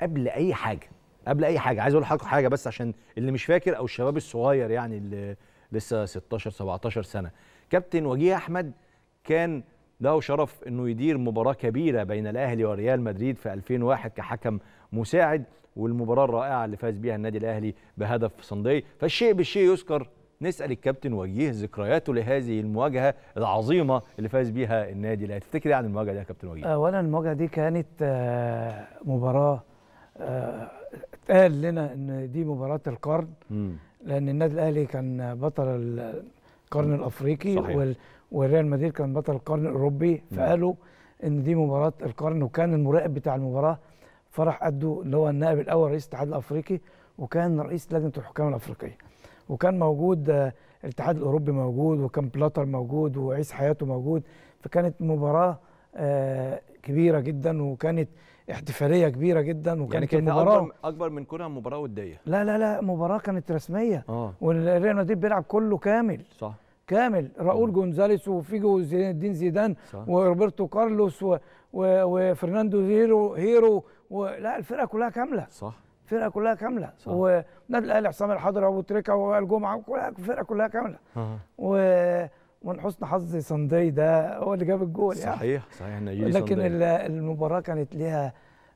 قبل اي حاجه قبل اي حاجه عايز اقول لحضرتك حاجه بس عشان اللي مش فاكر او الشباب الصغير يعني اللي لسه 16 17 سنه كابتن وجيه احمد كان له شرف انه يدير مباراه كبيره بين الاهلي وريال مدريد في 2001 كحكم مساعد والمباراه الرائعه اللي فاز بيها النادي الاهلي بهدف صندي فالشيء بالشيء يذكر نسال الكابتن وجيه ذكرياته لهذه المواجهه العظيمه اللي فاز بيها النادي الاهلي تفتكر عن يعني المواجهه دي يا كابتن وجيه اولا المواجهه دي كانت آه، مباراه اتقال آه، لنا ان دي مباراه القرن لان النادي الاهلي كان بطل القرن الافريقي صحيح. وريال مدريد كان بطل القرن الاوروبي فقالوا ان دي مباراه القرن وكان المراقب بتاع المباراه فرح قدو اللي هو النائب الاول رئيس الاتحاد الافريقي وكان رئيس لجنه الحكام الافريقيه وكان موجود آه، الاتحاد الاوروبي موجود وكان بلاتر موجود وعيس حياته موجود فكانت مباراه آه، كبيره جدا وكانت احتفاليه كبيره جدا وكانت يعني المباراه أكبر, اكبر من كونها مباراه وديه لا لا لا مباراه كانت رسميه اه والريال مدريد بيلعب كله كامل صح كامل راؤول آه. جونزاليس وفيجو زين الدين زيدان وروبرتو كارلوس و... و... وفرناندو هيرو هيرو و... لا الفرقه كلها كامله صح الفرقه كلها كامله صح. والنادي الاهلي حسام الحضري وتريكا تريكه وائل جمعه الفرقه كلها كامله آه. و... ومن حسن حظ صندي ده هو اللي جاب الجول يعني صحيح صحيح نيلي لكن المباراه كانت ليها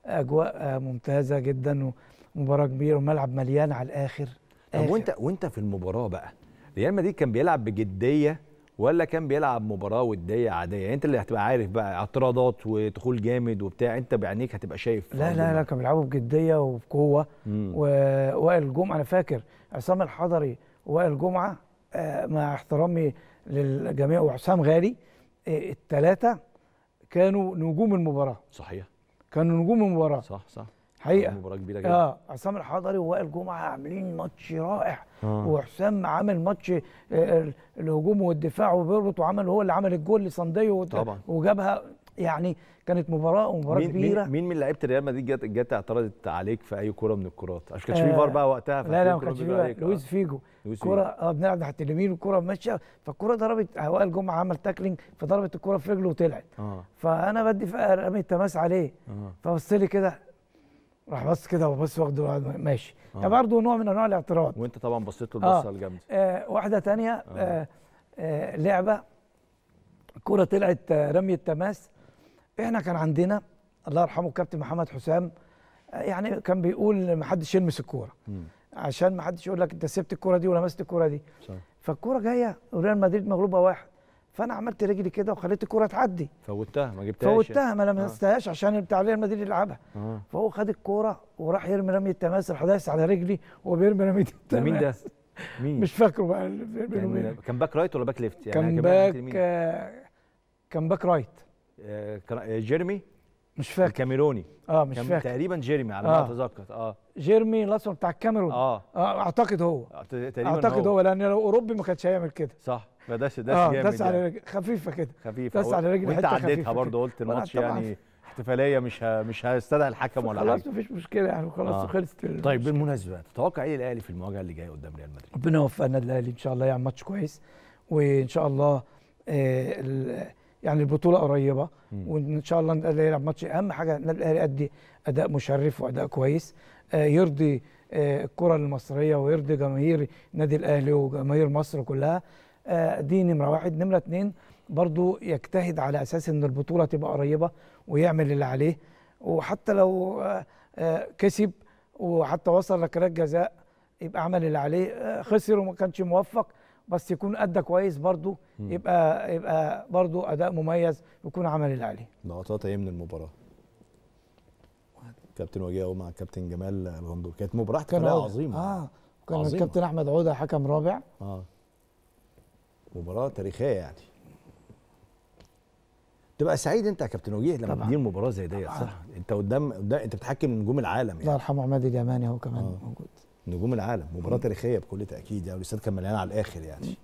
اجواء ممتازه جدا ومباراه كبيره وملعب مليان على الاخر طب وانت وانت في المباراه بقى ريال مدريد كان بيلعب بجديه ولا كان بيلعب مباراه وديه عاديه يعني انت اللي هتبقى عارف بقى اعتراضات ودخول جامد وبتاع انت بعينيك هتبقى شايف لا لا لا كانوا بيلعبوا بجديه وبقوه ووائل الجمعه انا فاكر عصام الحضري ووائل الجمعه آه، مع احترامي للجميع وحسام غالي آه، الثلاثه كانوا نجوم المباراه صحيح كانوا نجوم المباراه صح صح حقيقه مباراه كبيره جدا اه عصام الحضري ووائل جمعه عاملين ماتش رائع آه. وحسام عامل ماتش آه، الهجوم والدفاع وبيربط وعمل هو اللي عمل الجول لصنديو طبعا وجابها يعني كانت مباراه ومباراه كبيره مين من لعيبه ريال مدريد جت جت اعترضت عليك في اي كوره من الكرات عشان كانش في آه، فار بقى وقتها لا لا ما كانش في لويس آه. فيجو كوره اه بنلعب ناحيه اليمين والكوره ماشيه فالكوره ضربت وائل جمعه عمل تاكلينج فضربت الكوره في رجله وطلعت آه. فانا بدي رميت تماس عليه آه. فبص لي كده راح بص كده وبص واخده ماشي آه. برضه نوع من انواع الاعتراض وانت طبعا بصيت له البصه آه. الجامده آه واحده ثانيه آه. آه. آه لعبه كرة طلعت آه، رميه تماس احنا كان عندنا الله يرحمه كابتن محمد حسام آه، يعني كان بيقول ما حدش يلمس الكوره عشان ما حدش يقول لك انت سبت الكوره دي ولمست الكوره دي فالكوره جايه وريال مدريد مغلوبه واحد فانا عملت رجلي كده وخليت الكوره تعدي فوتها ما جبتهاش فوتها ما آه. لمستهاش آه. عشان بتاع ريال مدريد يلعبها آه. فهو خد الكوره وراح يرمي رميه تماس راح على رجلي وهو بيرمي رميه التماس مين ده؟ مين؟ مش فاكره بقى يعني كان باك رايت ولا باك ليفت؟ يعني كان باك آه، كان باك رايت آه، آه، جيرمي مش فاكر الكاميروني اه مش فاكر تقريبا جيرمي على ما آه. اتذكر اه جيرمي الاسمر بتاع الكاميرون آه. اه اعتقد هو تقريبا اعتقد هو, هو لان لو اوروبي ما كانش هيعمل كده صح فده ده آه جامد داس على يعني. رجل خفيفه كده خفيفه بس على رجل وانت عديتها برضه قلت الماتش يعني احتفاليه مش ه... مش هيستدعي الحكم ولا حاجه خلاص مفيش مشكله يعني خلاص آه. خلصت طيب بالمناسبه تتوقع ايه الاهلي في المواجهه اللي جايه قدام ريال مدريد؟ ربنا يوفقنا الاهلي ان شاء الله يعمل ماتش كويس وان شاء الله آه يعني البطوله قريبه وان شاء الله الاهلي يلعب ماتش اهم حاجه ان الاهلي يؤدي اداء مشرف واداء كويس آه، يرضي آه، الكره المصريه ويرضي جماهير نادي الاهلي وجماهير مصر كلها آه، دي نمره واحد نمره اتنين برضو يجتهد على اساس ان البطوله تبقى قريبه ويعمل اللي عليه وحتى لو كسب وحتى وصل لكرات جزاء يبقى عمل اللي عليه خسر وما كانش موفق بس يكون ادى كويس برضه يبقى يبقى برضه اداء مميز يكون عمل اللي عليه لقطات ايه من المباراه كابتن وجيه مع كابتن جمال الغندور كانت مباراه كان عظيمه اه كان الكابتن احمد عوده حكم رابع اه مباراه تاريخيه يعني تبقى سعيد انت يا كابتن وجيه لما تدير مباراه زي ديت صح آه. انت قدام قدام انت بتحكم نجوم العالم يعني الله يرحمه عماد اليماني هو كمان آه. موجود نجوم العالم مباراه تاريخيه بكل تاكيد يعني الاستاد كان مليان على الاخر يعني